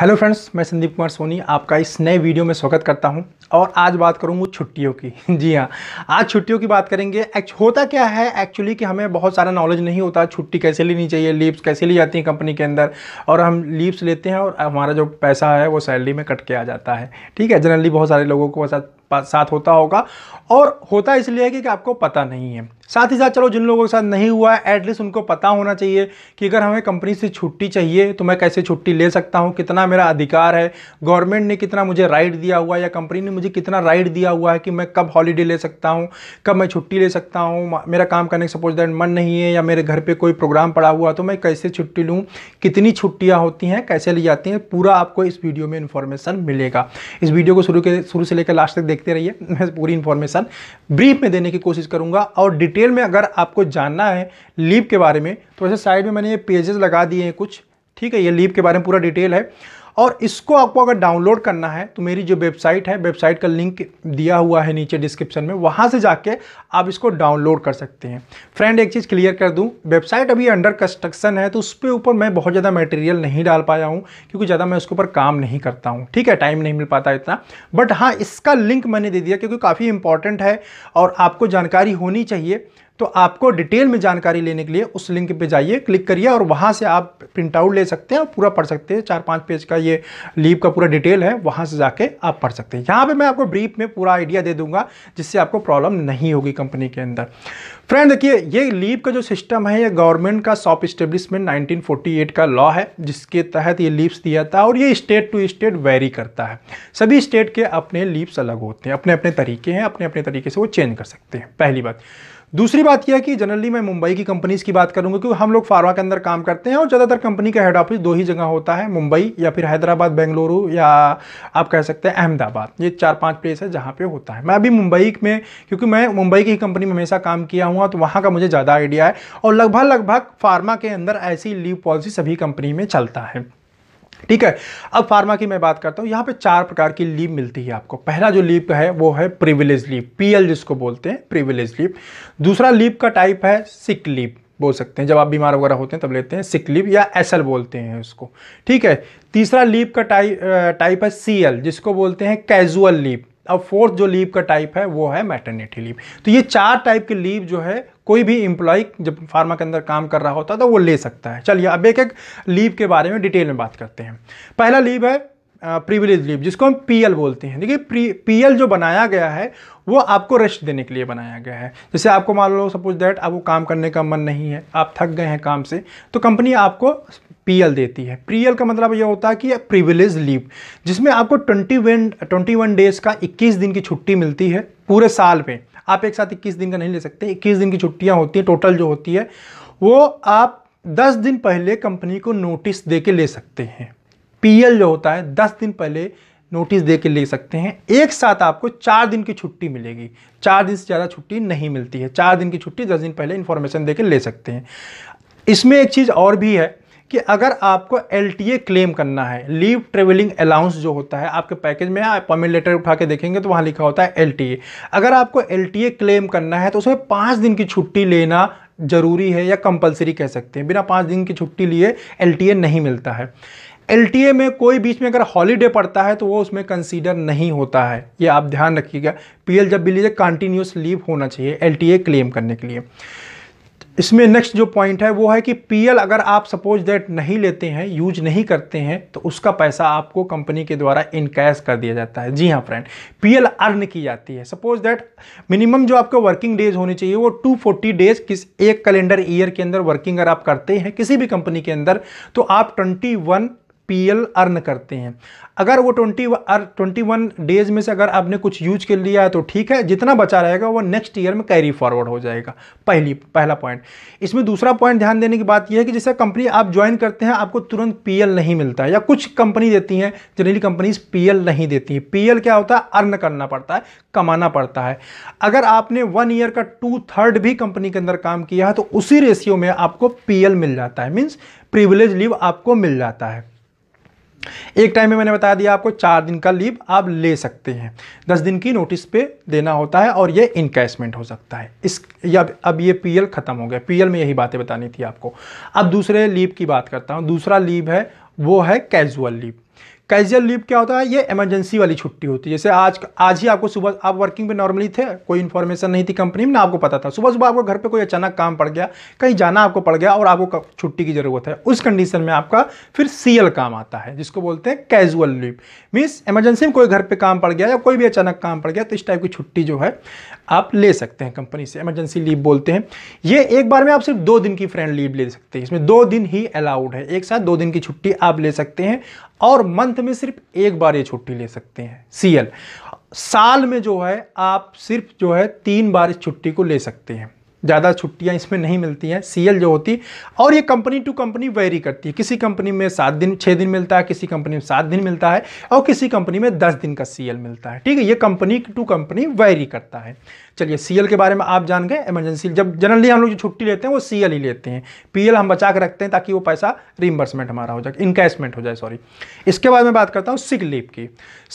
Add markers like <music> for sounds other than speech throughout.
hello friends मैं संदीप कुमार सोनी आपका इस नए वीडियो में स्वागत करता हूं और आज बात करूंगा छुट्टियों की <laughs> जी हां आज छुट्टियों की बात करेंगे एक्च होता क्या है एक्चुअली कि हमें बहुत सारा नॉलेज नहीं होता छुट्टी कैसे लेनी चाहिए लीव्स कैसे ली जाती हैं कंपनी के अंदर और हम लीव्स लेते हैं और हमारा जो पैसा है वो सैलरी में कट के आ जाता है ठीक है जनरली बहुत सारे लोगों को ऐसा साथ होता होगा और होता इसलिए है कि, कि आपको पता नहीं है साथ ही साथ चलो जिन लोगों के साथ नहीं हुआ है एटलीस्ट उनको पता होना चाहिए कि अगर हमें कंपनी से छुट्टी चाहिए तो मैं कैसे छुट्टी ले सकता हूँ कितना मेरा अधिकार है गवर्नमेंट ने कितना मुझे राइट दिया हुआ है या कंपनी ने मुझे कितना राइट दिया हुआ है कि मैं कब हॉलीडे ले सकता हूँ कब मैं छुट्टी ले सकता हूँ मेरा काम करने का सपोज दैट मन नहीं है या मेरे घर पर कोई प्रोग्राम पड़ा हुआ तो मैं कैसे छुट्टी लूँ कितनी छुट्टियाँ होती हैं कैसे ली जाती हैं पूरा आपको इस वीडियो में इन्फॉर्मेशन मिलेगा इस वीडियो को शुरू के शुरू से लेकर लास्ट तक देख देखते रहिए मैं पूरी इन्फॉर्मेशन ब्रीफ में देने की कोशिश करूँगा और डिटेल में अगर आपको जानना है लीव के बारे में तो वैसे साइड में मैंने ये पेजेस लगा दिए हैं कुछ ठीक है ये लीव के बारे में पूरा डिटेल है और इसको आपको अगर डाउनलोड करना है तो मेरी जो वेबसाइट है वेबसाइट का लिंक दिया हुआ है नीचे डिस्क्रिप्शन में वहाँ से जाके आप इसको डाउनलोड कर सकते हैं फ्रेंड एक चीज़ क्लियर कर दूँ वेबसाइट अभी अंडर कंस्ट्रक्शन है तो उस पर ऊपर मैं बहुत ज़्यादा मटेरियल नहीं डाल पाया हूँ क्योंकि ज़्यादा मैं उसके ऊपर काम नहीं करता हूँ ठीक है टाइम नहीं मिल पाता इतना बट हाँ इसका लिंक मैंने दे दिया क्योंकि काफ़ी इंपॉर्टेंट है और आपको जानकारी होनी चाहिए तो आपको डिटेल में जानकारी लेने के लिए उस लिंक पे जाइए क्लिक करिए और वहाँ से आप प्रिंट आउट ले सकते हैं और पूरा पढ़ सकते हैं चार पाँच पेज का ये लीव का पूरा डिटेल है वहाँ से जाके आप पढ़ सकते हैं यहाँ पे मैं आपको ब्रीफ में पूरा आइडिया दे दूंगा जिससे आपको प्रॉब्लम नहीं होगी कंपनी के अंदर फ्रेंड देखिए ये लीव का जो सिस्टम है ये गवर्नमेंट का सॉप इस्टेब्लिशमेंट नाइनटीन का लॉ है जिसके तहत ये लीव्स दिया था और ये स्टेट टू स्टेट वेरी करता है सभी स्टेट के अपने लीव्स अलग होते हैं अपने अपने तरीके हैं अपने अपने तरीके से वो चेंज कर सकते हैं पहली बात दूसरी बात यह है कि जनरली मैं मुंबई की कंपनीज़ की बात करूँगा क्योंकि हम लोग फार्मा के अंदर काम करते हैं और ज़्यादातर कंपनी का हेड ऑफिस दो ही जगह होता है मुंबई या फिर हैदराबाद बेंगलुरु या आप कह सकते हैं अहमदाबाद ये चार पाँच प्लेस है जहाँ पर होता है मैं अभी मुंबई में क्योंकि मैं मुंबई की कंपनी में हमेशा काम किया हुआ तो वहाँ का मुझे ज़्यादा आइडिया है और लगभग लगभग फार्मा के अंदर ऐसी लीव पॉलिसी सभी कंपनी में चलता है ठीक है अब फार्मा की मैं बात करता हूँ यहाँ पे चार प्रकार की लीव मिलती है आपको पहला जो लीव है वो है प्रिविलेज लीव पीएल जिसको बोलते हैं प्रिविलेज लीव दूसरा लीव का टाइप है सिक लीव बोल सकते हैं जब आप बीमार वगैरह होते हैं तब लेते हैं सिक लीव या एसल बोलते हैं उसको ठीक है तीसरा लीव का टाइप टाइप है सी जिसको बोलते हैं कैजुअल लीव अब फोर्थ जो लीव का टाइप है वो है मैटर्निटी लीव तो ये चार टाइप के लीव जो है कोई भी इंप्लॉय जब फार्मा के अंदर काम कर रहा होता है तो वो ले सकता है चलिए अब एक एक लीव के बारे में डिटेल में बात करते हैं पहला लीव है प्रिविलेज लीव जिसको हम पीएल बोलते हैं देखिए पीएल जो बनाया गया है वो आपको रेस्ट देने के लिए बनाया गया है जैसे आपको मान लो सपोज दैट आपको काम करने का मन नहीं है आप थक गए हैं काम से तो कंपनी आपको पीएल देती है पीएल का मतलब यह होता है कि प्रिविलेज लीव जिसमें आपको twenty one twenty one days का इक्कीस दिन की छुट्टी मिलती है पूरे साल में आप एक साथ इक्कीस दिन का नहीं ले सकते इक्कीस दिन की छुट्टियाँ होती हैं टोटल जो होती है वो आप दस दिन पहले कंपनी को नोटिस दे के ले सकते हैं पीएल जो होता है दस दिन पहले नोटिस दे के ले सकते हैं एक साथ आपको चार दिन की छुट्टी मिलेगी चार दिन से ज़्यादा छुट्टी नहीं मिलती है चार दिन की छुट्टी दस दिन पहले इन्फॉर्मेशन दे के ले सकते हैं इसमें एक चीज़ और भी है कि अगर आपको एल क्लेम करना है लीव ट्रेवलिंग अलाउंस जो होता है आपके पैकेज में आप लेटर उठा के देखेंगे तो वहाँ लिखा होता है एल अगर आपको एल क्लेम करना है तो उसमें पाँच दिन की छुट्टी लेना ज़रूरी है या कंपलसरी कह सकते हैं बिना पाँच दिन की छुट्टी लिए एल नहीं मिलता है एल में कोई बीच में अगर हॉलीडे पड़ता है तो वो उसमें कंसीडर नहीं होता है ये आप ध्यान रखिएगा पी जब भी लीजिए कंटिन्यूस लीव होना चाहिए एल क्लेम करने के लिए इसमें नेक्स्ट जो पॉइंट है वो है कि पीएल अगर आप सपोज दैट नहीं लेते हैं यूज नहीं करते हैं तो उसका पैसा आपको कंपनी के द्वारा इन कैश कर दिया जाता है जी हाँ फ्रेंड पीएल अर्न की जाती है सपोज दैट मिनिमम जो आपके वर्किंग डेज होने चाहिए वो 240 डेज किस एक कैलेंडर ईयर के अंदर वर्किंग अगर आप करते हैं किसी भी कंपनी के अंदर तो आप ट्वेंटी वन पीएल अर्न करते हैं अगर वो ट्वेंटी ट्वेंटी वन डेज में से अगर आपने कुछ यूज कर लिया है तो ठीक है जितना बचा रहेगा वो नेक्स्ट ईयर में कैरी फॉरवर्ड हो जाएगा पहली पहला पॉइंट इसमें दूसरा पॉइंट ध्यान देने की बात यह है कि जैसे कंपनी आप ज्वाइन करते हैं आपको तुरंत पीएल नहीं मिलता है या कुछ कंपनी देती हैं जनरली कंपनीज पीएल नहीं देती हैं पीएल क्या होता है अर्न करना पड़ता है कमाना पड़ता है अगर आपने वन ईयर का टू थर्ड भी कंपनी के अंदर काम किया है तो उसी रेशियो में आपको पीएल मिल जाता है मीन्स प्रिविलेज लीव आपको मिल जाता है एक टाइम में मैंने बता दिया आपको चार दिन का लीव आप ले सकते हैं दस दिन की नोटिस पे देना होता है और ये इनकैशमेंट हो सकता है इस अब अब ये पीएल ख़त्म हो गया पीएल में यही बातें बतानी थी आपको अब दूसरे लीव की बात करता हूँ दूसरा लीव है वो है कैजुअल लीव कैजुअल लीव क्या होता है ये इमरजेंसी वाली छुट्टी होती है जैसे आज आज ही आपको सुबह आप वर्किंग पे नॉर्मली थे कोई इन्फॉर्मेशन नहीं थी कंपनी में ना आपको पता था सुबह सुबह आपको घर पे कोई अचानक काम पड़ गया कहीं जाना आपको पड़ गया और आपको छुट्टी की ज़रूरत है उस कंडीशन में आपका फिर सीएल काम आता है जिसको बोलते हैं कैजुअल लीव मीन्स इमरजेंसी में कोई घर पर काम पड़ गया या कोई भी अचानक काम पड़ गया तो इस टाइप की छुट्टी जो है आप ले सकते हैं कंपनी से इमरजेंसी लीव बोलते हैं ये एक बार में आप सिर्फ दो दिन की फ्रेंड लीव ले सकते हैं इसमें दो दिन ही अलाउड है एक साथ दो दिन की छुट्टी आप ले सकते हैं और मंथ में सिर्फ एक बार ये छुट्टी ले सकते हैं सीएल साल में जो है आप सिर्फ जो है तीन बार इस छुट्टी को ले सकते हैं ज़्यादा छुट्टियाँ इसमें नहीं मिलती हैं सीएल जो होती और ये कंपनी टू कंपनी वेरी करती है किसी कंपनी में सात दिन छः दिन मिलता है किसी कंपनी में सात दिन मिलता है और किसी कंपनी में दस दिन का सीएल मिलता है ठीक है ये कंपनी टू कंपनी वेरी करता है चलिए सीएल के बारे में आप जान गए इमरजेंसी जब जनरली हम लोग जो छुट्टी लेते हैं वो सी ही लेते हैं पी हम बचा के रखते हैं ताकि वो पैसा रिम्बर्समेंट हमारा हो जाए इनकैशमेंट हो जाए सॉरी इसके बाद में बात करता हूँ सिक लीव की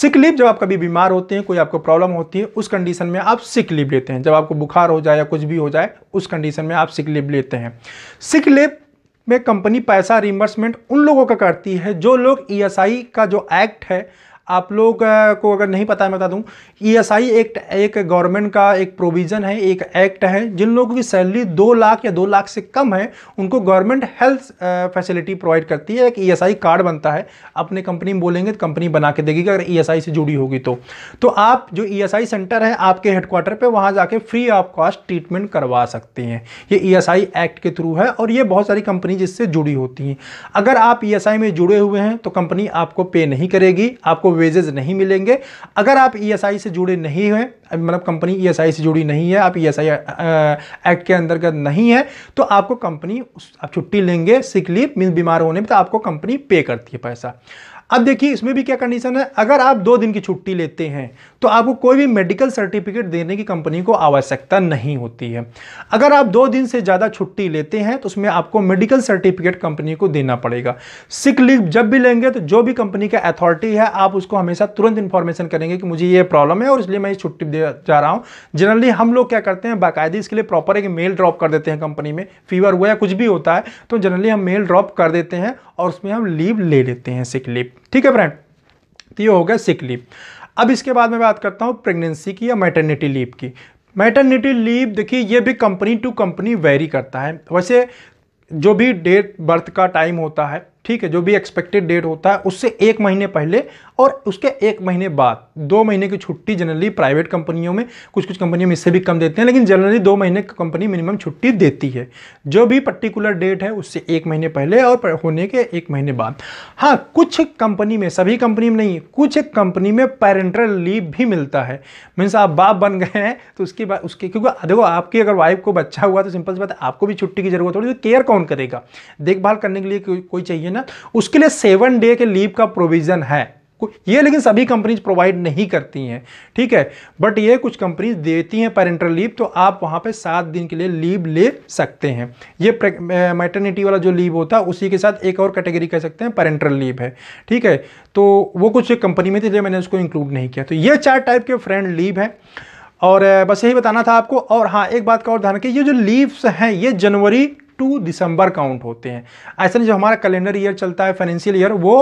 सिक लीव जब आप कभी बीमार होते हैं कोई आपको प्रॉब्लम होती है उस कंडीशन में आप सिक लीव लेते हैं जब आपको बुखार हो जाए या कुछ भी हो जाए उस कंडीशन में आप सिक लिप लेते हैं सिक लिप में कंपनी पैसा रिमबर्समेंट उन लोगों का करती है जो लोग ईएसआई e का जो एक्ट है आप लोग को अगर नहीं पता है मैं बता दूं ईएसआई e एक्ट एक गवर्नमेंट का एक प्रोविज़न है एक एक्ट है जिन लोगों की सैलरी दो लाख या दो लाख से कम है उनको गवर्नमेंट हेल्थ फैसिलिटी प्रोवाइड करती है एक ईएसआई e कार्ड बनता है अपने कंपनी में बोलेंगे तो कंपनी बना के देगी अगर ईएसआई e से जुड़ी होगी तो तो आप जो ई सेंटर है आपके हेडक्वार्टर पर वहाँ जाके फ्री ऑफ कॉस्ट ट्रीटमेंट करवा सकते हैं ये ई एक्ट के थ्रू है और ये बहुत सारी कंपनी जिससे जुड़ी होती हैं अगर आप ई में जुड़े हुए हैं तो कंपनी आपको पे नहीं करेगी आपको वेजेज नहीं मिलेंगे अगर आप ई e से जुड़े नहीं हैं मतलब कंपनी ई e से जुड़ी नहीं है आप ई e एक्ट के अंतर्गत नहीं है तो आपको कंपनी आप छुट्टी लेंगे सिक लीव मीन बीमार होने पर तो आपको कंपनी पे करती है पैसा अब देखिए इसमें भी क्या कंडीशन है अगर आप दो दिन की छुट्टी लेते हैं तो आपको कोई भी मेडिकल सर्टिफिकेट देने की कंपनी को आवश्यकता नहीं होती है अगर आप दो दिन से ज़्यादा छुट्टी लेते हैं तो उसमें आपको मेडिकल सर्टिफिकेट कंपनी को देना पड़ेगा सिक लीव जब भी लेंगे तो जो भी कंपनी का अथॉरिटी है आप उसको हमेशा तुरंत इन्फॉर्मेशन करेंगे कि मुझे ये प्रॉब्लम है और इसलिए मैं छुट्टी दे जा रहा हूँ जनरली हम लोग क्या करते हैं बाकायदे इसके लिए प्रॉपर एक मेल ड्रॉप कर देते हैं कंपनी में फीवर हुआ या कुछ भी होता है तो जनरली हम मेल ड्रॉप कर देते हैं और उसमें हम लीव ले लेते हैं सिक लीव ठीक है फ्रेंड तो ये हो गया सिक लीव अब इसके बाद मैं बात करता हूँ प्रेगनेंसी की या मैटर्निटी लीव की मैटर्निटी लीव देखिए ये भी कंपनी टू कंपनी वेरी करता है वैसे जो भी डेट बर्थ का टाइम होता है ठीक है जो भी एक्सपेक्टेड डेट होता है उससे एक महीने पहले और उसके एक महीने बाद दो महीने की छुट्टी जनरली प्राइवेट कंपनियों में कुछ कुछ कंपनियों में इससे भी कम देते हैं लेकिन जनरली दो महीने की कंपनी मिनिमम छुट्टी देती है जो भी पर्टिकुलर डेट है उससे एक महीने पहले और होने के एक महीने बाद हाँ कुछ कंपनी में सभी कंपनी में नहीं कुछ कंपनी में पेरेंटल लीव भी मिलता है मीन्स आप बाप बन गए हैं तो उसके बाद उसके क्योंकि देखो आपकी अगर वाइफ को बच्चा हुआ तो सिंपल सी बात है आपको भी छुट्टी की जरूरत होगी तो केयर कौन करेगा देखभाल करने के लिए कोई चाहिए ना उसके लिए सेवन डे के लीव का प्रोविज़न है ये लेकिन सभी कंपनीज प्रोवाइड नहीं करती हैं ठीक है बट ये कुछ कंपनीज देती हैं पेरेंटल लीव तो आप वहाँ पे सात दिन के लिए लीव ले सकते हैं ये मैटरनिटी वाला जो लीव होता है उसी के साथ एक और कैटेगरी कह सकते हैं पेरेंटल लीव है ठीक है तो वो कुछ कंपनी में थी इसलिए मैंने उसको इंक्लूड नहीं किया तो ये चार टाइप के फ्रेंड लीव है और बस यही बताना था आपको और हाँ एक बात का और ध्यान रखिए ये जो लीव्स हैं ये जनवरी टू दिसंबर काउंट होते हैं ऐसा नहीं जो हमारा कैलेंडर ईयर चलता है फाइनेंशियल ईयर वो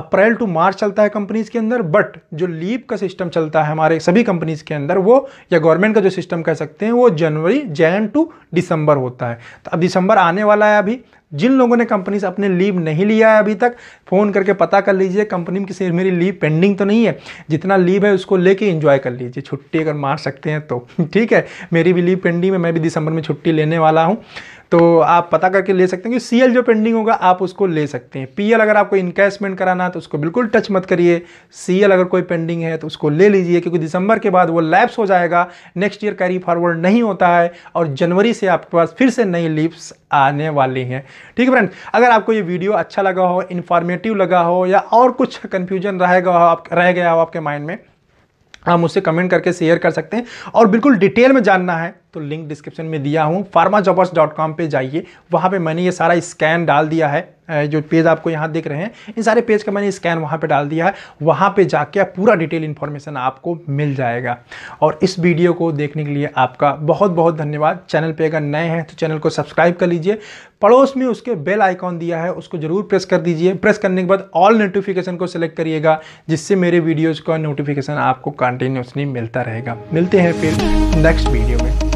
अप्रैल टू मार्च चलता है कंपनीज के अंदर बट जो लीप का सिस्टम चलता है हमारे सभी कंपनीज के अंदर वो या गवर्नमेंट का जो सिस्टम कह सकते हैं वो जनवरी जैन टू दिसंबर होता है तो अब दिसंबर आने वाला है अभी जिन लोगों ने कंपनी से अपने लीव नहीं लिया है अभी तक फ़ोन करके पता कर लीजिए कंपनी में किसी मेरी लीव पेंडिंग तो नहीं है जितना लीव है उसको लेके एंजॉय कर लीजिए छुट्टी अगर मार सकते हैं तो <laughs> ठीक है मेरी भी लीव पेंडिंग में मैं भी दिसंबर में छुट्टी लेने वाला हूँ तो आप पता करके ले सकते हैं कि सीएल जो पेंडिंग होगा आप उसको ले सकते हैं पीएल अगर आपको इनकैशमेंट कराना है तो उसको बिल्कुल टच मत करिए सीएल अगर कोई पेंडिंग है तो उसको ले लीजिए क्योंकि दिसंबर के बाद वो लैप्स हो जाएगा नेक्स्ट ईयर कैरी फॉरवर्ड नहीं होता है और जनवरी से आपके पास फिर से नई लिप्स आने वाली हैं ठीक है फ्रेंड अगर आपको ये वीडियो अच्छा लगा हो इन्फॉर्मेटिव लगा हो या और कुछ कन्फ्यूजन रहेगा आप रह गया हो आपके माइंड में आप मुझसे कमेंट करके शेयर कर सकते हैं और बिल्कुल डिटेल में जानना है तो लिंक डिस्क्रिप्शन में दिया हूँ फार्माजॉबर्स डॉट कॉम पर जाइए वहाँ पर मैंने ये सारा स्कैन डाल दिया है जो पेज आपको यहाँ देख रहे हैं इन सारे पेज का मैंने स्कैन वहाँ पर डाल दिया है वहाँ पर जाके पूरा डिटेल इन्फॉर्मेशन आपको मिल जाएगा और इस वीडियो को देखने के लिए आपका बहुत बहुत धन्यवाद चैनल पर अगर नए हैं तो चैनल को सब्सक्राइब कर लीजिए पड़ोस में उसके बेल आइकॉन दिया है उसको ज़रूर प्रेस कर दीजिए प्रेस करने के बाद ऑल नोटिफिकेशन को सिलेक्ट करिएगा जिससे मेरे वीडियोज़ का नोटिफिकेशन आपको कंटिन्यूसली मिलता रहेगा मिलते हैं फिर नेक्स्ट वीडियो में